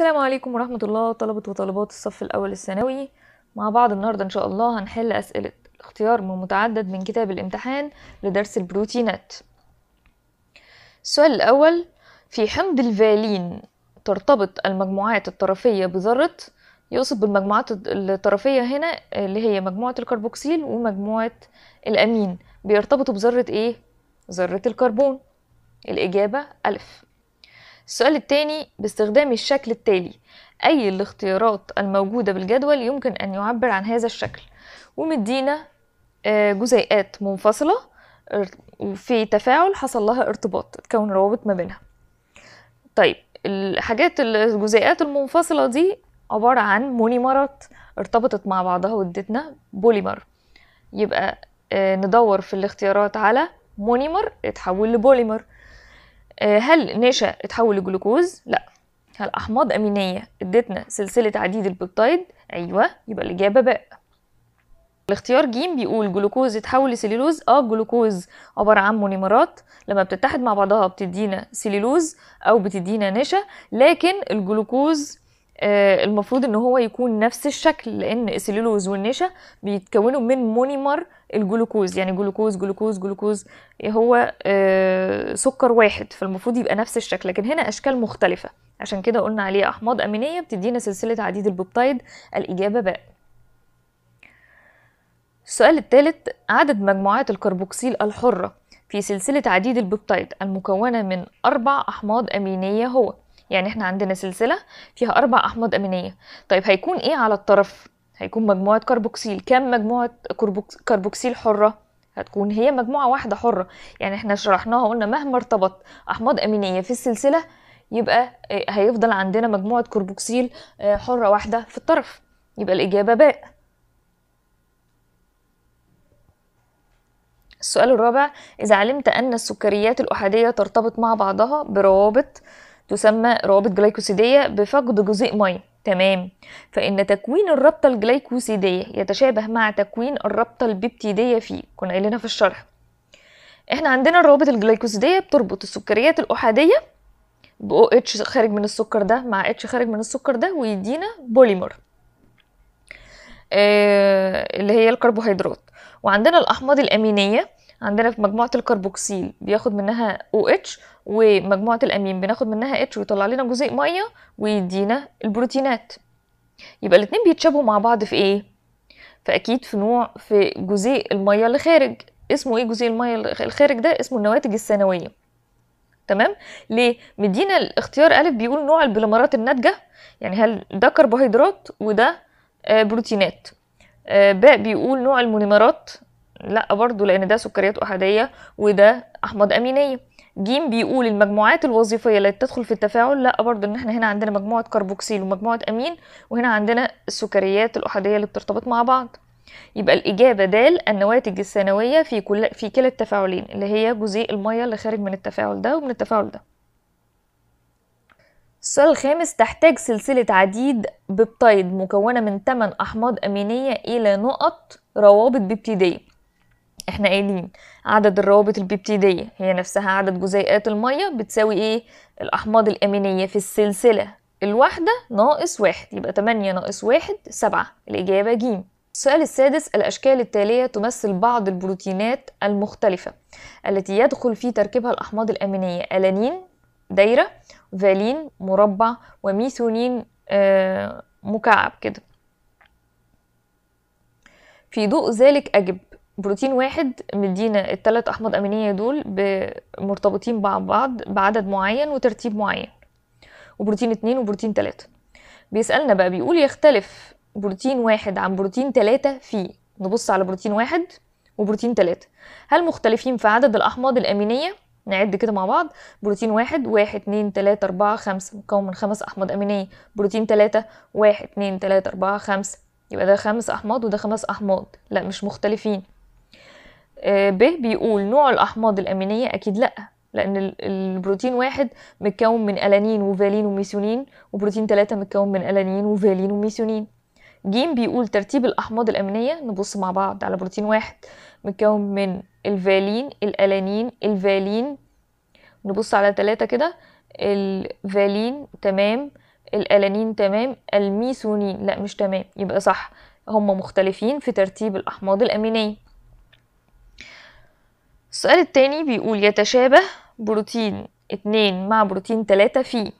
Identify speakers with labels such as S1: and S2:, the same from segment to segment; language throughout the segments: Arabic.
S1: السلام عليكم ورحمة الله طلبة وطالبات الصف الأول الثانوي مع بعض النهاردة إن شاء الله هنحل أسئلة اختيار من متعدد من كتاب الامتحان لدرس البروتينات السؤال الأول في حمض الفالين ترتبط المجموعات الطرفية بذرة يقصد بالمجموعات الطرفية هنا اللي هي مجموعة الكربوكسيل ومجموعة الأمين بيرتبطوا بذرة إيه؟ ذرة الكربون الإجابة ألف السؤال الثاني باستخدام الشكل التالي أي الاختيارات الموجودة بالجدول يمكن أن يعبر عن هذا الشكل ومدينا آه، جزيئات منفصلة في تفاعل حصل لها ارتباط تكون روابط ما بينها طيب الحاجات الجزيئات المنفصلة دي عبارة عن مونيمرات ارتبطت مع بعضها وادتنا بوليمر يبقى آه، ندور في الاختيارات على مونيمر اتحول لبوليمر آه، هل نشا اتحول لجلوكوز؟ لا هل أحماض أمينية ادتنا سلسلة عديد البيبتايد؟ أيوة يبقى الإجابة باء الاختيار ج بيقول جلوكوز اتحول لسليلوز اه جلوكوز عباره عن مونيمرات لما بتتحد مع بعضها بتدينا سليلوز او بتدينا نشا لكن الجلوكوز آه، المفروض ان هو يكون نفس الشكل لان السليلوز والنشا بيتكونوا من مونيمر الجلوكوز يعني جلوكوز جلوكوز جلوكوز إيه هو آه، سكر واحد فالمفروض يبقى نفس الشكل لكن هنا اشكال مختلفه عشان كده قلنا عليه احماض امينيه بتدينا سلسله عديد البيبتايد الاجابه باء السؤال الثالث عدد مجموعات الكربوكسيل الحره في سلسله عديد البيبتايد المكونه من اربع احماض امينيه هو يعني احنا عندنا سلسله فيها اربع احماض امينيه طيب هيكون ايه على الطرف هيكون مجموعة كربوكسيل كم مجموعة كربوكسيل حرة هتكون هي مجموعة واحدة حرة يعني احنا شرحناها قلنا مهما ارتبط أحماض أمينية في السلسلة يبقى إيه، هيفضل عندنا مجموعة كربوكسيل آه، حرة واحدة في الطرف يبقى الإجابة باء السؤال الرابع إذا علمت أن السكريات الأحادية ترتبط مع بعضها بروابط تسمى روابط جليكوسيدية بفقد جزيء مية تمام فإن تكوين الرابطة الجليكوسيدية يتشابه مع تكوين الرابطة البيبتيدية فيه كنا قلنا في الشرح احنا عندنا الروابط الجليكوسيدية بتربط السكريات الأحادية ب OH خارج من السكر ده مع H خارج من السكر ده ويدينا بوليمر آه اللي هي الكربوهيدرات وعندنا الأحماض الأمينية عندنا في مجموعه الكربوكسيل بياخد منها او OH اتش ومجموعه الامين بناخد منها اتش ويطلع لنا جزيء ميه ويدينا البروتينات يبقى الاثنين بيتشابهوا مع بعض في ايه فاكيد في نوع في جزيء الميه اللي خارج اسمه ايه جزيء الميه الخارج ده اسمه النواتج الثانويه تمام ليه مدينا الاختيار الف بيقول نوع البوليمرات الناتجه يعني هل ده كربوهيدرات وده آه، بروتينات آه، باء بيقول نوع المونيمرات لا برضو لان ده سكريات احاديه وده احماض امينيه جيم بيقول المجموعات الوظيفيه اللي تدخل في التفاعل لا برضو ان احنا هنا عندنا مجموعه كربوكسيل ومجموعه امين وهنا عندنا السكريات الاحاديه اللي بترتبط مع بعض يبقى الإجابة دال النواتج الثانوية في كل في كلا التفاعلين اللي هي جزيء المية اللي خارج من التفاعل ده ومن التفاعل ده. السؤال الخامس تحتاج سلسلة عديد ببتايد مكونة من 8 أحماض أمينية إلى نقط روابط بيبتيدية احنا قايلين عدد الروابط البيبتيدية هي نفسها عدد جزيئات المية بتساوي ايه الأحماض الأمينية في السلسلة الواحدة ناقص واحد يبقى 8 ناقص واحد سبعة الإجابة ج السؤال السادس الأشكال التالية تمثل بعض البروتينات المختلفة التي يدخل في تركيبها الأحماض الأمينية ألانين دايرة فالين مربع وميثونين آه، مكعب كده في ضوء ذلك أجب بروتين واحد مدينا التلات احماض امينيه دول مرتبطين مع بعض بعدد معين وترتيب معين وبروتين اتنين وبروتين تلاتة بيسألنا بقى بيقول يختلف بروتين واحد عن بروتين تلاتة في نبص على بروتين واحد وبروتين تلاتة هل مختلفين في عدد الأحماض الأمينية نعد كده مع بعض بروتين واحد واحد اتنين تلاتة أربعة خمسة مكون من خمس أحماض أمينية بروتين تلاتة واحد اتنين تلاتة أربعة خمسة يبقى ده خمس أحماض وده خمس أحماض لا مش مختلفين آه، ب بيقول نوع الأحماض الأمينية أكيد لأ لأن البروتين واحد متكون من ألانين وفالين وميثيونين وبروتين ثلاثة متكون من ألانين وفالين وميثيونين ج بيقول ترتيب الأحماض الأمينية نبص مع بعض على بروتين واحد متكون من الفالين الألانين الفالين نبص على ثلاثة كده الفالين تمام الألانين تمام الميسونين لا مش تمام يبقى صح هم مختلفين في ترتيب الأحماض الأمينية السؤال التاني بيقول يتشابه بروتين اتنين مع بروتين تلاتة في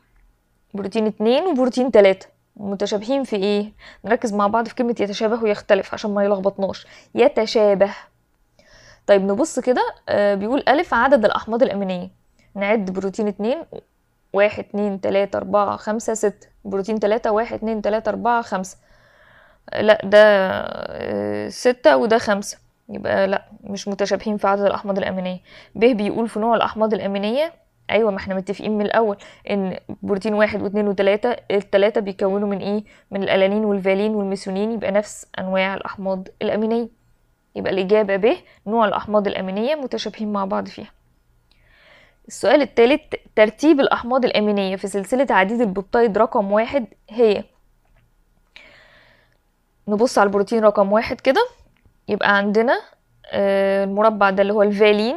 S1: بروتين اتنين وبروتين تلاتة متشابهين في ايه نركز مع بعض في كلمة يتشابه ويختلف عشان ما يلخبطناش يتشابه طيب نبص كده آه، بيقول ألف عدد الأحماض الأمينية نعد بروتين اتنين واحد اتنين تلاتة أربعة خمسة ستة بروتين تلاتة واحد اتنين تلاتة أربعة خمسة لا ده آه، ستة وده خمسة يبقى لا مش متشابهين في عدد الأحماض الأمينية ب بيقول في نوع الأحماض الأمينية ايوه ما احنا متفقين من الاول ان بروتين واحد واثنين وثلاثه الثلاثه بيكونوا من ايه من الالانين والفالين والميثيونين يبقى نفس انواع الاحماض الامينيه يبقى الاجابه ب نوع الاحماض الامينيه متشابهين مع بعض فيها السؤال الثالث ترتيب الاحماض الامينيه في سلسله عديد البطايد رقم واحد هي نبص على البروتين رقم واحد كده يبقى عندنا آه، المربع ده اللي هو الفالين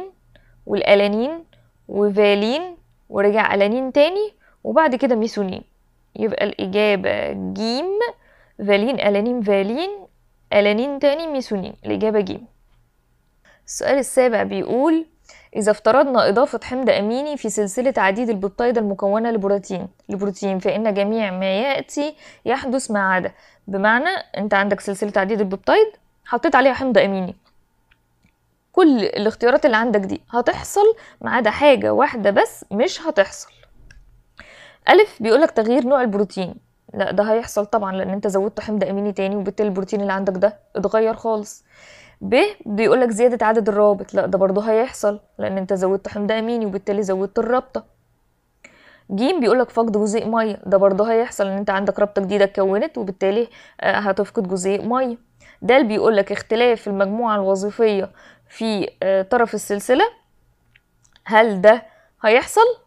S1: والألانين وفالين ورجع ألانين تاني وبعد كده ميثونين يبقى الإجابة جيم فالين ألانين فالين ألانين تاني ميثونين الإجابة جيم السؤال السابع بيقول إذا افترضنا إضافة حمض أميني في سلسلة عديد البيبتايد المكونة لبروتين لبروتين فإن جميع ما يأتي يحدث ما عدا بمعنى أنت عندك سلسلة عديد البيبتايد حطيت عليها حمض اميني كل الاختيارات اللي عندك دي هتحصل ما عدا حاجه واحده بس مش هتحصل الف بيقولك تغيير نوع البروتين لا ده هيحصل طبعا لان انت زودت حمض اميني تاني وبالتالي البروتين اللي عندك ده اتغير خالص ب بيقولك زياده عدد الرابط لا ده برضه هيحصل لان انت زودت حمض اميني وبالتالي زودت الرابطه ج بيقولك فقد جزيء ميه ده برضه هيحصل ان انت عندك رابطه جديده اتكونت وبالتالي آه، هتفقد جزيء ميه ده اللي بيقول لك اختلاف المجموعة الوظيفية في آه، طرف السلسلة هل ده هيحصل؟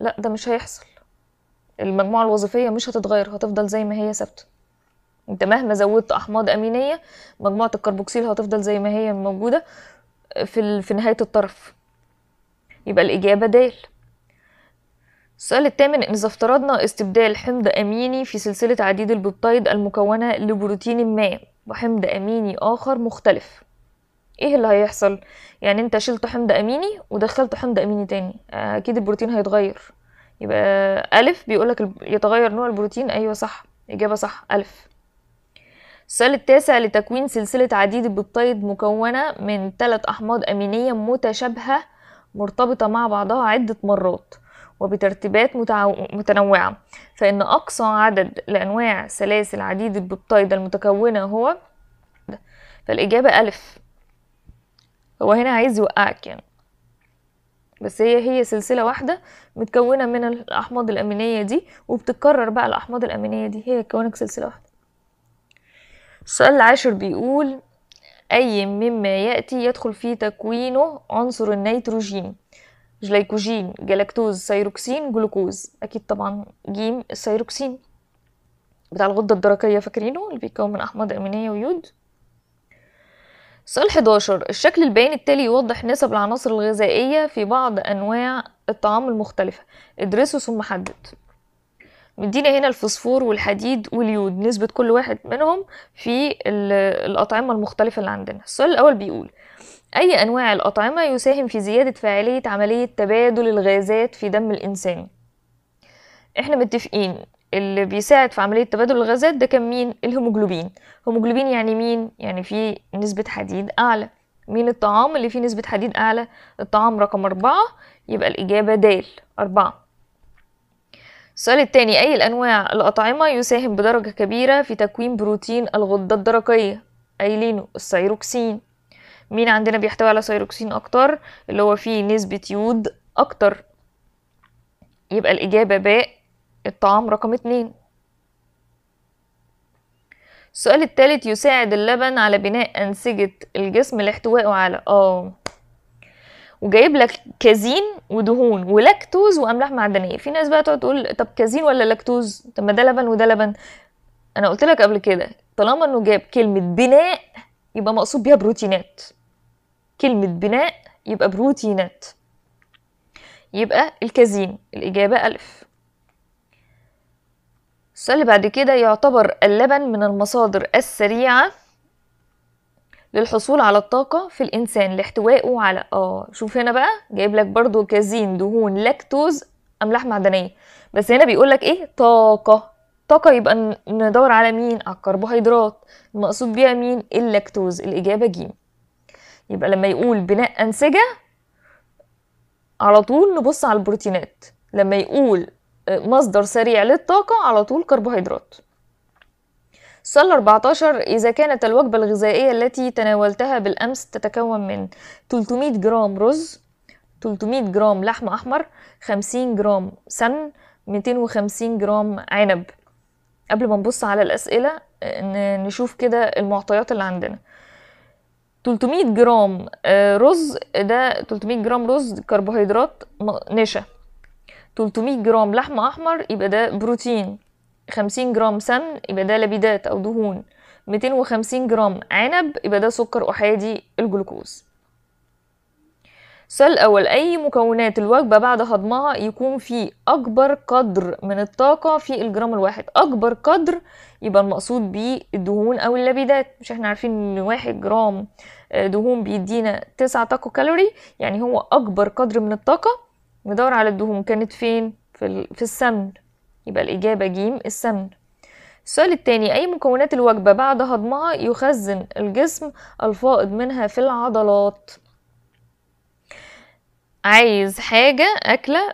S1: لا ده مش هيحصل المجموعة الوظيفية مش هتتغير هتفضل زي ما هي ثابتة انت مهما زودت احماض امينية مجموعة الكربوكسيل هتفضل زي ما هي موجودة آه، في, في نهاية الطرف يبقى الإجابة دال السؤال الثامن إذا افترضنا استبدال حمض أميني في سلسلة عديد البيبتايد المكونة لبروتين ما بحمض أميني آخر مختلف ايه اللي هيحصل يعني انت شلت حمض اميني ودخلت حمض اميني تاني آه، اكيد البروتين هيتغير يبقى الف بيقولك يتغير نوع البروتين ايوه صح اجابه صح الف السؤال التاسع لتكوين سلسله عديد البيبتايد مكونه من ثلاث احماض امينيه متشابهه مرتبطه مع بعضها عده مرات وبترتيبات متنوعة فإن أقصى عدد لأنواع سلاسل عديد البيبتايدة المتكونة هو فالإجابة ألف هو هنا عايز يوقعك يعني بس هي هي سلسلة واحدة متكونة من الأحماض الأمينية دي وبتتكرر بقى الأحماض الأمينية دي هي كونك سلسلة واحدة السؤال العاشر بيقول أي مما يأتي يدخل في تكوينه عنصر النيتروجين جليكوجين جلاكتوز سيروكسين جلوكوز اكيد طبعا جيم السيروكسين بتاع الغدة الدرقية فاكرينه اللي بيتكون من أحماض أمينية ويود سؤال 11 الشكل البياني التالي يوضح نسب العناصر الغذائية في بعض أنواع الطعام المختلفة ادرسه ثم حدد مدينا هنا الفوسفور والحديد واليود نسبة كل واحد منهم في الأطعمة المختلفة اللي عندنا السؤال الأول بيقول أي أنواع الأطعمة يساهم في زيادة فاعلية عملية تبادل الغازات في دم الإنسان إحنا متفقين اللي بيساعد في عملية تبادل الغازات ده كان مين؟ الهيموجلوبين هيموجلوبين يعني مين؟ يعني فيه نسبة حديد أعلى مين الطعام اللي فيه نسبة حديد أعلى؟ الطعام رقم أربعة يبقى الإجابة دال أربعة السؤال التاني أي الأنواع الأطعمة يساهم بدرجة كبيرة في تكوين بروتين الغدة الدرقية لينو؟ السيروكسين مين عندنا بيحتوي على سيروكسين اكتر اللي هو فيه نسبة يود اكتر يبقى الاجابة باء الطعام رقم اتنين السؤال الثالث يساعد اللبن على بناء أنسجة الجسم لاحتوائه على اه وجايب لك كازين ودهون ولاكتوز واملاح معدنيه في ناس بقى تقعد تقول طب كازين ولا لاكتوز طب ما ده لبن وده لبن انا قلت لك قبل كده طالما انه جاب كلمه بناء يبقى مقصود بيها بروتينات كلمة بناء يبقى بروتينات يبقى الكازين الإجابة ألف السؤال اللي بعد كده يعتبر اللبن من المصادر السريعة للحصول على الطاقة في الإنسان لاحتوائه على آه شوف هنا بقى جايب لك برضو كازين دهون لاكتوز أملاح معدنية بس هنا بيقول لك إيه طاقة طاقة يبقى ندور على مين على الكربوهيدرات المقصود بيها مين اللاكتوز الإجابة جيم يبقى لما يقول بناء أنسجة على طول نبص على البروتينات لما يقول آه، مصدر سريع للطاقة على طول كربوهيدرات السؤال 14 إذا كانت الوجبة الغذائية التي تناولتها بالأمس تتكون من 300 جرام رز 300 جرام لحم أحمر 50 جرام سمن 250 جرام عنب قبل ما نبص على الأسئلة آه، نشوف كده المعطيات اللي عندنا 300 جرام آه، رز ده 300 جرام رز كربوهيدرات نشا 300 جرام لحم أحمر يبقى ده بروتين 50 جرام سمن يبقى ده لبيدات أو دهون 250 جرام عنب يبقى ده سكر أحادي الجلوكوز السؤال الأول أي مكونات الوجبة بعد هضمها يكون فيه أكبر قدر من الطاقة في الجرام الواحد أكبر قدر يبقى المقصود بيه الدهون أو اللبيدات مش احنا عارفين إن واحد جرام آه، دهون بيدينا تسعة طاقة كالوري يعني هو أكبر قدر من الطاقة ندور على الدهون كانت فين في, في السمن يبقى الإجابة جيم السمن السؤال التاني أي مكونات الوجبة بعد هضمها يخزن الجسم الفائض منها في العضلات عايز حاجة أكلة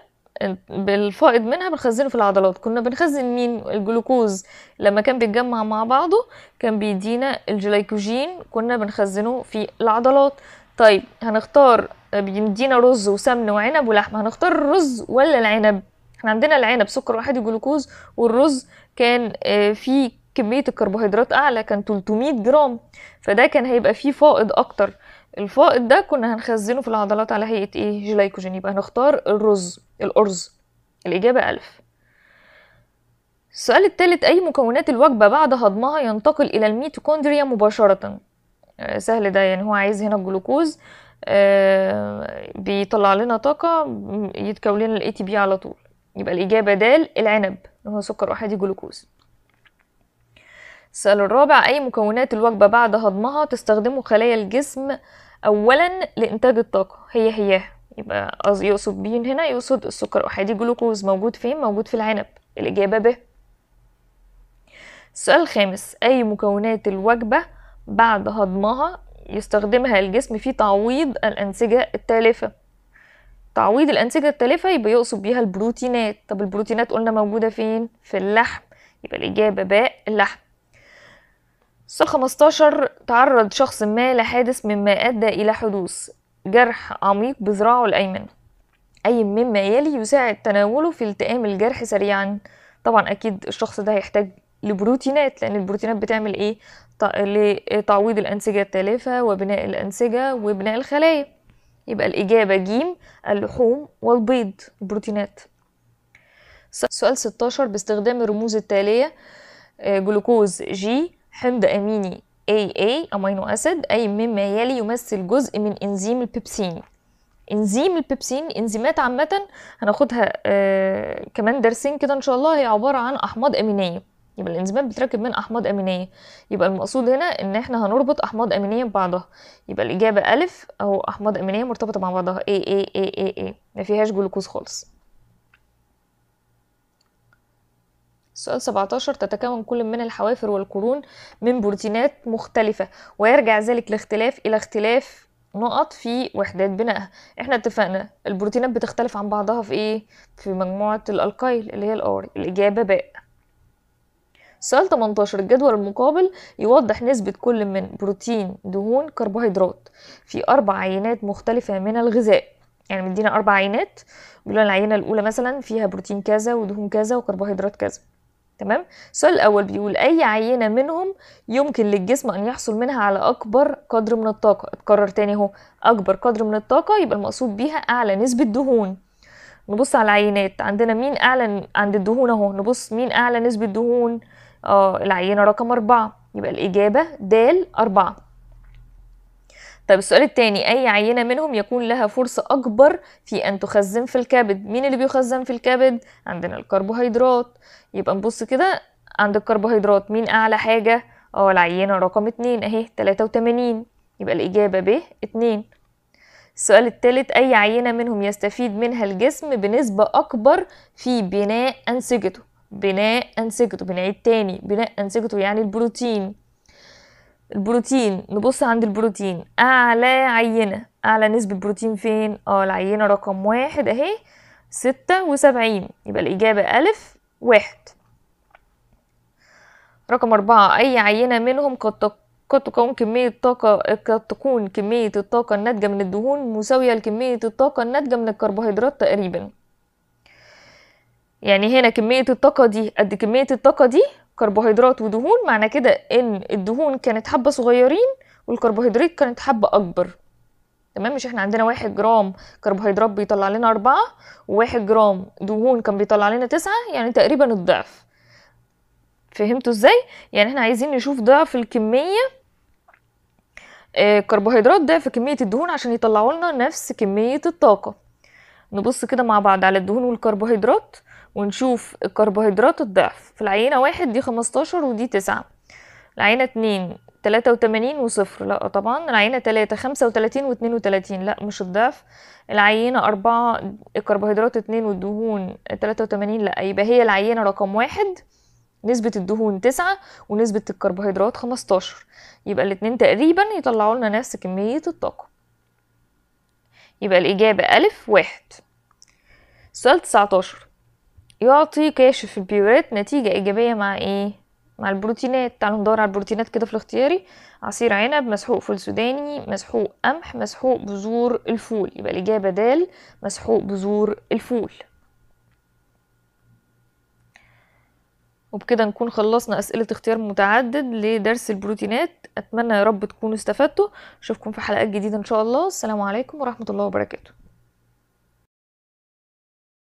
S1: بالفائض منها بنخزنه في العضلات كنا بنخزن مين الجلوكوز لما كان بيتجمع مع بعضه كان بيدينا الجليكوجين كنا بنخزنه في العضلات طيب هنختار بيدينا رز وسمن وعنب ولحمه هنختار الرز ولا العنب احنا عندنا العنب سكر واحد وجلوكوز والرز كان آه، فيه كمية الكربوهيدرات أعلى كان 300 جرام فده كان هيبقى فيه فائض أكتر الفائض ده كنا هنخزنه في العضلات على هيئة ايه جلايكوجين يبقى هنختار الرز الأرز الإجابة ألف السؤال الثالث أي مكونات الوجبة بعد هضمها ينتقل إلى الميتوكوندريا مباشرة آه، سهل ده يعني هو عايز هنا الجلوكوز آه، بيطلع لنا طاقة يتكون لنا ال ATP على طول يبقى الإجابة د العنب اللي هو سكر أحادي جلوكوز السؤال الرابع أي مكونات الوجبة بعد هضمها تستخدمه خلايا الجسم أولا لإنتاج الطاقة هي هي يبقى يقصد بين هنا يقصد السكر أحادي جلوكوز موجود فين موجود في العنب الإجابة ب السؤال الخامس أي مكونات الوجبة بعد هضمها يستخدمها الجسم في تعويض الأنسجة التالفة تعويض الأنسجة التالفة يبقى يقصد بيها البروتينات طب البروتينات قلنا موجودة فين في اللحم يبقى الإجابة باء اللحم سؤال 15 تعرض شخص ما لحادث مما أدى إلى حدوث جرح عميق بذراعه الأيمن أي مما يلي يساعد تناوله في التئام الجرح سريعا طبعا أكيد الشخص ده هيحتاج لبروتينات لأن البروتينات بتعمل إيه لتعويض الأنسجة التالفة وبناء الأنسجة وبناء الخلايا يبقى الإجابة جيم اللحوم والبيض البروتينات سؤال 16 باستخدام الرموز التالية آه، جلوكوز جي حمض أميني AA أمينو أسيد أي مما يلي يمثل جزء من إنزيم البيبسين انزيم البيبسين انزيمات عامة هناخدها آه كمان درسين كده ان شاء الله هي عبارة عن احماض امينية يبقى الانزيمات بتركب من احماض امينية يبقى المقصود هنا ان احنا هنربط احماض امينية ببعضها يبقى الاجابة الف أو احماض امينية مرتبطة مع بعضها اي اي اي اي اي ما فيهاش جلوكوز خالص سؤال 17 تتكون كل من الحوافر والقرون من بروتينات مختلفة ويرجع ذلك الاختلاف إلى اختلاف نقط في وحدات بنائها احنا اتفقنا البروتينات بتختلف عن بعضها في ايه في مجموعة الالقايل اللي هي الار الاجابة باء سؤال 18 الجدول المقابل يوضح نسبة كل من بروتين دهون كربوهيدرات في أربع عينات مختلفة من الغذاء يعني مدينا أربع عينات بيقولوا العينة الأولى مثلا فيها بروتين كذا ودهون كذا وكربوهيدرات كذا تمام السؤال الاول بيقول اي عينه منهم يمكن للجسم ان يحصل منها على اكبر قدر من الطاقه اتكرر تاني اهو اكبر قدر من الطاقه يبقى المقصود بيها اعلى نسبه دهون نبص على العينات عندنا مين اعلى عند الدهون اهو نبص مين اعلى نسبه دهون اه العينه رقم أربعة يبقى الاجابه د أربعة طب السؤال الثاني اي عينه منهم يكون لها فرصه اكبر في ان تخزن في الكبد مين اللي بيخزن في الكبد عندنا الكربوهيدرات يبقى نبص كده عند الكربوهيدرات مين اعلى حاجه اه العينه رقم اتنين اهي تلاتة وتمانين يبقى الاجابه ب اتنين السؤال الثالث اي عينه منهم يستفيد منها الجسم بنسبه اكبر في بناء انسجته بناء انسجته بنعيد تاني بناء انسجته يعني البروتين البروتين نبص عند البروتين اعلى عينة اعلى نسبة بروتين فين اه العينة رقم واحد اهي ستة وسبعين يبقى الاجابة الف واحد رقم أربعة أي عينة منهم قد قد تكون كمية الطاقة قد تكون كمية الطاقة الناتجة من الدهون مساوية لكمية الطاقة الناتجة من الكربوهيدرات تقريبا يعني هنا كمية الطاقة دي قد كمية الطاقة دي كربوهيدرات ودهون معنى كده ان الدهون كانت حبه صغيرين والكربوهيدرات كانت حبه اكبر تمام مش احنا عندنا واحد جرام كربوهيدرات بيطلع لنا أربعة وواحد جرام دهون كان بيطلع لنا تسعة يعني تقريبا الضعف فهمتوا ازاي؟ يعني احنا عايزين نشوف ضعف الكمية آه كربوهيدرات ضعف كمية الدهون عشان يطلعوا لنا نفس كمية الطاقة نبص كده مع بعض على الدهون والكربوهيدرات ونشوف الكربوهيدرات الضعف في العينة واحد دي 15 ودي 9 العينة 2 83 وصفر لا طبعا العينة 3 35 و 32 لا مش الضعف العينة 4 الكربوهيدرات 2 والدهون 83 لا يبقى هي العينة رقم واحد نسبة الدهون تسعة ونسبة الكربوهيدرات خمستاشر يبقى الاتنين تقريبا يطلعوا لنا نفس كمية الطاقة يبقى الإجابة ألف واحد سؤال تسعتاشر يعطي كاشف البيوريت نتيجة إيجابية مع إيه؟ مع البروتينات تعالوا ندور على البروتينات كده في الاختياري عصير عنب مسحوق فول سوداني مسحوق قمح مسحوق بذور الفول يبقى الإجابة د مسحوق بذور الفول وبكده نكون خلصنا أسئلة اختيار متعدد لدرس البروتينات أتمنى يا رب تكونوا استفدتوا أشوفكم في حلقات جديدة إن شاء الله السلام عليكم ورحمة الله وبركاته